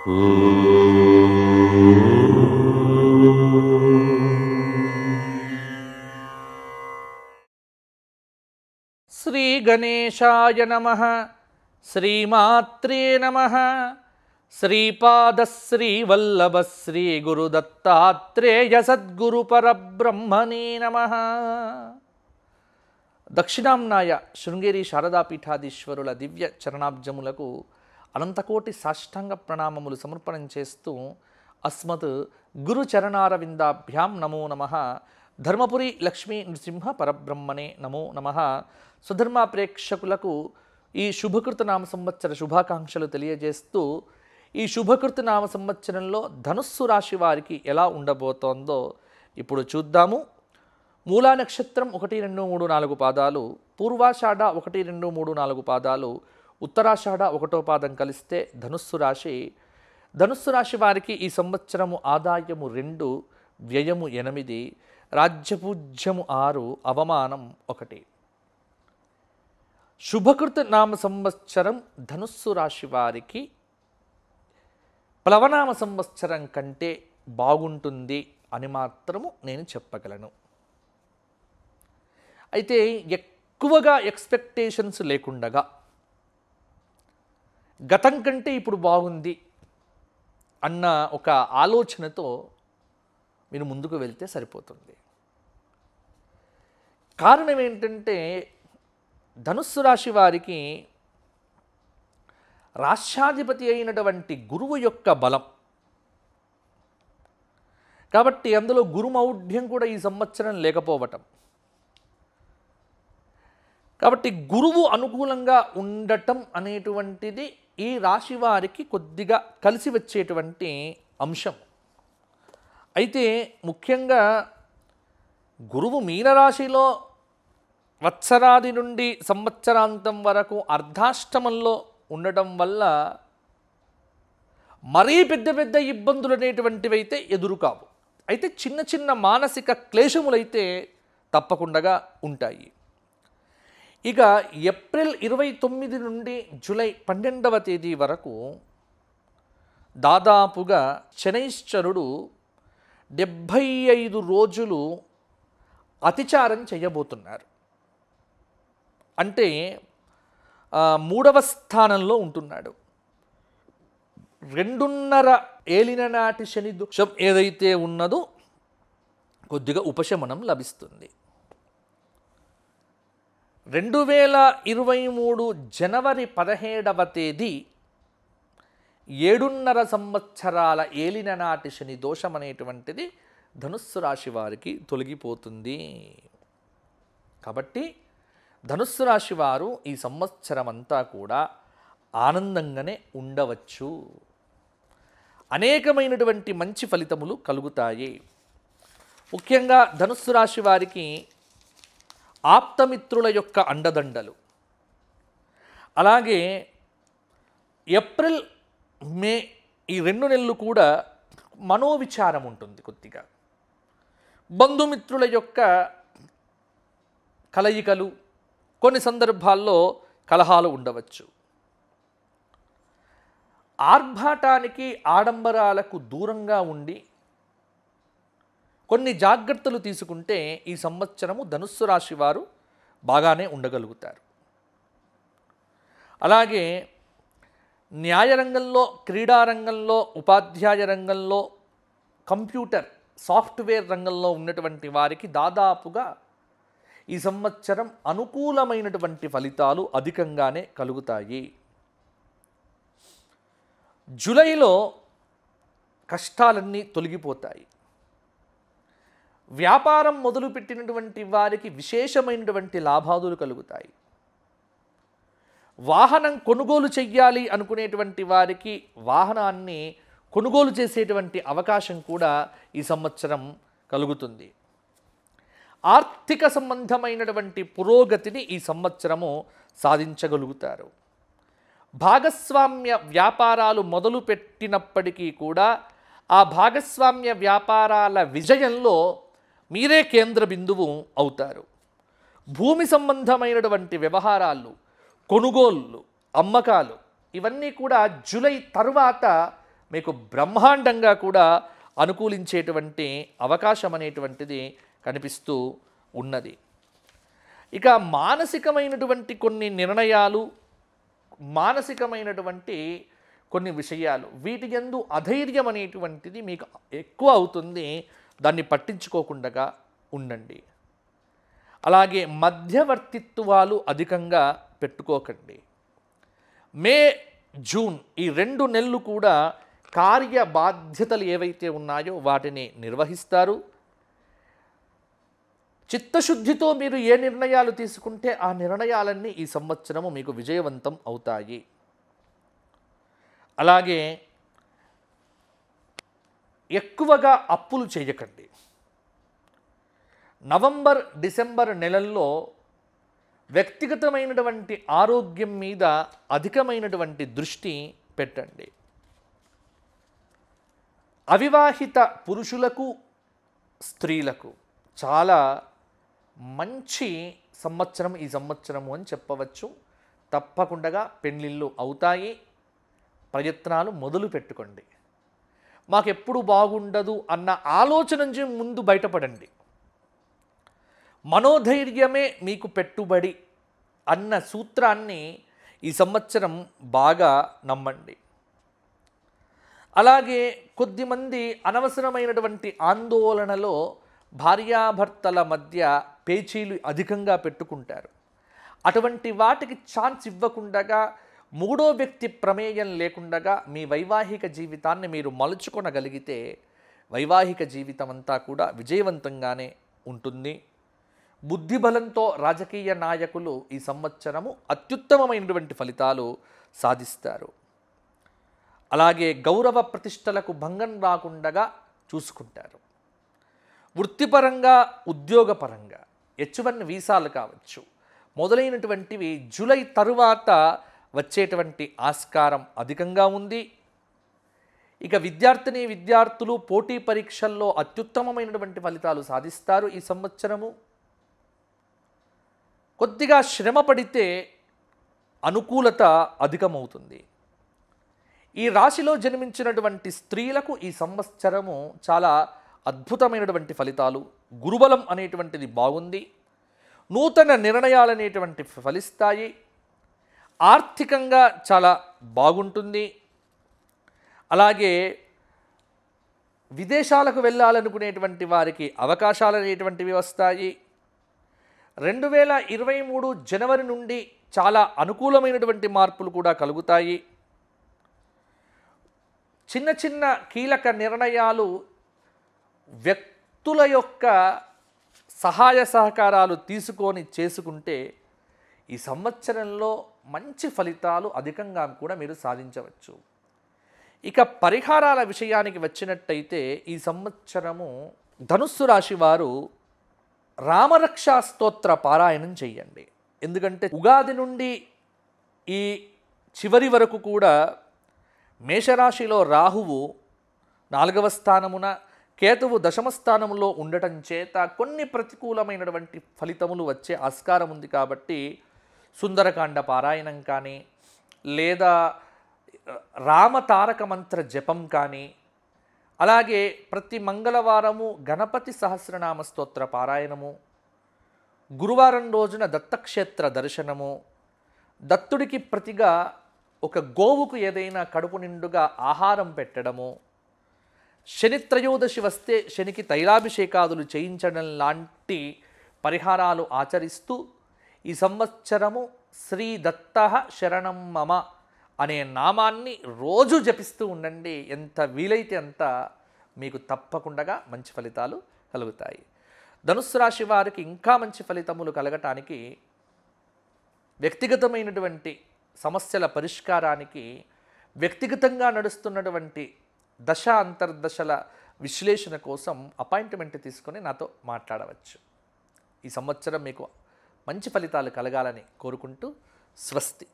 ಶ್ರೀ ಗಣೇಶಾಯ ನಮಃ ಶ್ರೀಮಾತ್ರೇ ನಮಃ ಶ್ರೀಪಾದಶ್ರೀವಲ್ಲಭ ಶ್ರೀ ಗುರುದತ್ತಾತ್ರೇಯ ಸದ್ಗುರು ಪರಬ್ರಹ್ಮನೇ ನಮಃ దక్షిణాంనాయ శృంగేరి శారదాపీఠాధీశ్వరుల దివ్య చరణాబ్జములకు అనంతకోటి సాష్టాంగ ప్రణామములు సమర్పణం చేస్తూ అస్మత్ గురుచరణారవిందాభ్యాం నమో నమ ధర్మపురి లక్ష్మీ నృసింహ పరబ్రహ్మణే నమో నమ సుధర్మ ప్రేక్షకులకు ఈ శుభకృతనామ సంవత్సర శుభాకాంక్షలు తెలియజేస్తూ ఈ శుభకృతనామ సంవత్సరంలో ధనుస్సు రాశి వారికి ఎలా ఉండబోతోందో ఇప్పుడు చూద్దాము మూలా నక్షత్రం ఒకటి రెండు మూడు నాలుగు పాదాలు పూర్వాషాఢ ఒకటి రెండు మూడు నాలుగు పాదాలు ఉత్తరాషాఢ ఒకటో పాదం కలిస్తే ధనుస్సు రాశి ధనుస్సు రాశి వారికి ఈ సంవత్సరము ఆదాయము రెండు వ్యయము ఎనిమిది రాజ్యపూజ్యము ఆరు అవమానం ఒకటి శుభకృత నామ సంవత్సరం ధనుస్సు రాశి వారికి ప్లవనామ సంవత్సరం కంటే బాగుంటుంది అని మాత్రము నేను చెప్పగలను అయితే ఎక్కువగా ఎక్స్పెక్టేషన్స్ లేకుండగా గతం కంటే ఇప్పుడు బాగుంది అన్న ఒక ఆలోచనతో మీరు ముందుకు వెళ్తే సరిపోతుంది కారణం ఏంటంటే ధనుస్సు రాశి వారికి రాష్ట్రాధిపతి అయినటువంటి గురువు యొక్క బలం కాబట్టి అందులో గురుమౌఢ్యం కూడా ఈ సంవత్సరం లేకపోవటం కాబట్టి గురువు అనుకూలంగా ఉండటం అనేటువంటిది ఈ రాశి వారికి కొద్దిగా కలిసి వచ్చేటువంటి అంశం అయితే ముఖ్యంగా గురువు మీనరాశిలో వత్సరాది నుండి సంవత్సరాంతం వరకు అర్ధాష్టమంలో ఉండటం వల్ల మరీ పెద్ద పెద్ద ఇబ్బందులు అనేటువంటివైతే ఎదురుకావు అయితే చిన్న చిన్న మానసిక క్లేశములైతే తప్పకుండా ఉంటాయి ఇక ఏప్రిల్ ఇరవై తొమ్మిది నుండి జూలై పన్నెండవ తేదీ వరకు దాదాపుగా శనైశ్చరుడు డెబ్భై ఐదు రోజులు అతిచారం చేయబోతున్నారు అంటే మూడవ స్థానంలో ఉంటున్నాడు రెండున్నర ఏలిన నాటి శని దుఃఖం ఏదైతే ఉన్నదో కొద్దిగా ఉపశమనం లభిస్తుంది రెండు వేల ఇరవై మూడు జనవరి పదిహేడవ తేదీ ఏడున్నర సంవత్సరాల ఏలిన నాటి శని దోషం అనేటువంటిది ధనుస్సు రాశి వారికి తొలగిపోతుంది కాబట్టి ధనుస్సు రాశి వారు ఈ సంవత్సరం అంతా కూడా ఆనందంగానే ఉండవచ్చు అనేకమైనటువంటి మంచి ఫలితములు కలుగుతాయి ముఖ్యంగా ధనుస్సు రాశి వారికి ఆప్తమిత్రుల యొక్క అండదండలు అలాగే ఏప్రిల్ మే ఈ రెండు నెలలు కూడా మనోవిచారం ఉంటుంది కొద్దిగా బంధుమిత్రుల యొక్క కలయికలు కొన్ని సందర్భాల్లో కలహాలు ఉండవచ్చు ఆర్భాటానికి ఆడంబరాలకు దూరంగా ఉండి కొన్ని జాగ్రత్తలు తీసుకుంటే ఈ సంవత్సరము ధనుస్సు రాశి వారు బాగానే ఉండగలుగుతారు అలాగే న్యాయరంగంలో క్రీడారంగంలో ఉపాధ్యాయ రంగంలో కంప్యూటర్ సాఫ్ట్వేర్ రంగంలో ఉన్నటువంటి వారికి దాదాపుగా ఈ సంవత్సరం అనుకూలమైనటువంటి ఫలితాలు అధికంగానే కలుగుతాయి జూలైలో కష్టాలన్నీ తొలగిపోతాయి వ్యాపారం మొదలుపెట్టినటువంటి వారికి విశేషమైనటువంటి లాభాలు కలుగుతాయి వాహనం కొనుగోలు చెయ్యాలి అనుకునేటువంటి వారికి వాహనాన్ని కొనుగోలు చేసేటువంటి అవకాశం కూడా ఈ సంవత్సరం కలుగుతుంది ఆర్థిక సంబంధమైనటువంటి పురోగతిని ఈ సంవత్సరము సాధించగలుగుతారు భాగస్వామ్య వ్యాపారాలు మొదలుపెట్టినప్పటికీ కూడా ఆ భాగస్వామ్య వ్యాపారాల విజయంలో మీరే కేంద్ర బిందువు అవుతారు భూమి సంబంధమైనటువంటి వ్యవహారాలు కొనుగోళ్ళు అమ్మకాలు ఇవన్నీ కూడా జూలై తరువాత మీకు బ్రహ్మాండంగా కూడా అనుకూలించేటువంటి అవకాశం అనేటువంటిది కనిపిస్తూ ఉన్నది ఇక మానసికమైనటువంటి కొన్ని నిర్ణయాలు మానసికమైనటువంటి కొన్ని విషయాలు వీటి ఎందు అధైర్యం అనేటువంటిది మీకు ఎక్కువ అవుతుంది దాన్ని పట్టించుకోకుండా ఉండండి అలాగే మధ్యవర్తిత్వాలు అధికంగా పెట్టుకోకండి మే జూన్ ఈ రెండు నెలలు కూడా కార్య బాధ్యతలు ఏవైతే ఉన్నాయో వాటిని నిర్వహిస్తారు చిత్తశుద్ధితో మీరు ఏ నిర్ణయాలు తీసుకుంటే ఆ నిర్ణయాలన్నీ ఈ సంవత్సరము మీకు విజయవంతం అవుతాయి అలాగే ఎక్కువగా అప్పులు చేయకండి నవంబర్ డిసెంబర్ నెలల్లో వ్యక్తిగతమైనటువంటి ఆరోగ్యం మీద అధికమైనటువంటి దృష్టి పెట్టండి అవివాహిత పురుషులకు స్త్రీలకు చాలా మంచి సంవత్సరం ఈ సంవత్సరము అని చెప్పవచ్చు తప్పకుండా పెళ్ళిళ్ళు అవుతాయి ప్రయత్నాలు మొదలు పెట్టుకోండి మాకెప్పుడు బాగుండదు అన్న ఆలోచన నుంచి ముందు బయటపడండి మనోధైర్యమే మీకు పెట్టుబడి అన్న సూత్రాన్ని ఈ సంవత్సరం బాగా నమ్మండి అలాగే కొద్దిమంది అనవసరమైనటువంటి ఆందోళనలో భార్యాభర్తల మధ్య పేచీలు అధికంగా పెట్టుకుంటారు అటువంటి వాటికి ఛాన్స్ ఇవ్వకుండా మూడో వ్యక్తి ప్రమేయం లేకుండగా మీ వైవాహిక జీవితాన్ని మీరు మలుచుకొనగలిగితే వైవాహిక జీవితం అంతా కూడా విజయవంతంగానే ఉంటుంది బుద్ధిబలంతో రాజకీయ నాయకులు ఈ సంవత్సరము అత్యుత్తమమైనటువంటి ఫలితాలు సాధిస్తారు అలాగే గౌరవ ప్రతిష్టలకు భంగం రాకుండా చూసుకుంటారు వృత్తిపరంగా ఉద్యోగపరంగా హెచ్వన్ వీసాలు కావచ్చు మొదలైనటువంటివి జూలై తరువాత వచ్చేటువంటి ఆస్కారం అధికంగా ఉంది ఇక విద్యార్థిని విద్యార్థులు పోటీ పరీక్షల్లో అత్యుత్తమమైనటువంటి ఫలితాలు సాధిస్తారు ఈ సంవత్సరము కొద్దిగా శ్రమ పడితే అనుకూలత అధికమవుతుంది ఈ రాశిలో జన్మించినటువంటి స్త్రీలకు ఈ సంవత్సరము చాలా అద్భుతమైనటువంటి ఫలితాలు గురుబలం అనేటువంటిది బాగుంది నూతన నిర్ణయాలు అనేటువంటి ఫలిస్తాయి ఆర్థికంగా చాలా బాగుంటుంది అలాగే విదేశాలకు వెళ్ళాలనుకునేటువంటి వారికి అవకాశాలు అనేటువంటివి వస్తాయి రెండు వేల ఇరవై మూడు జనవరి నుండి చాలా అనుకూలమైనటువంటి మార్పులు కూడా కలుగుతాయి చిన్న చిన్న కీలక నిర్ణయాలు వ్యక్తుల యొక్క సహాయ సహకారాలు తీసుకొని చేసుకుంటే ఈ సంవత్సరంలో మంచి ఫలితాలు అధికంగా కూడా మీరు సాధించవచ్చు ఇక పరిహారాల విషయానికి వచ్చినట్టయితే ఈ సంవత్సరము ధనుస్సు రాశి వారు రామరక్షా స్తోత్ర పారాయణం చేయండి ఎందుకంటే ఉగాది నుండి ఈ చివరి వరకు కూడా మేషరాశిలో రాహువు నాలుగవ స్థానమున కేతువు దశమ స్థానంలో ఉండటం చేత కొన్ని ప్రతికూలమైనటువంటి ఫలితములు వచ్చే ఆస్కారం ఉంది కాబట్టి సుందరకాండ పారాయణం కానీ లేదా రామతారక మంత్ర జపం కానీ అలాగే ప్రతి మంగళవారము గణపతి సహస్రనామ స్తోత్ర పారాయణము గురువారం రోజున దత్తక్షేత్ర దర్శనము దత్తుడికి ప్రతిగా ఒక గోవుకు ఏదైనా కడుపు నిండుగా ఆహారం పెట్టడము శనిత్రయోదశి వస్తే శనికి తైలాభిషేకాదులు చేయించడం లాంటి పరిహారాలు ఆచరిస్తూ ఈ సంవత్సరము శ్రీ దత్త శరణం మమ అనే నామాన్ని రోజు జపిస్తూ ఉండండి ఎంత వీలైతే అంత మీకు తప్పకుండా మంచి ఫలితాలు కలుగుతాయి ధనుసు రాశి వారికి ఇంకా మంచి ఫలితములు కలగటానికి వ్యక్తిగతమైనటువంటి సమస్యల పరిష్కారానికి వ్యక్తిగతంగా నడుస్తున్నటువంటి దశ అంతర్దశల విశ్లేషణ కోసం అపాయింట్మెంట్ తీసుకొని నాతో మాట్లాడవచ్చు ఈ సంవత్సరం మీకు మంచి ఫలితాలు కలగాలని కోరుకుంటూ స్వస్తి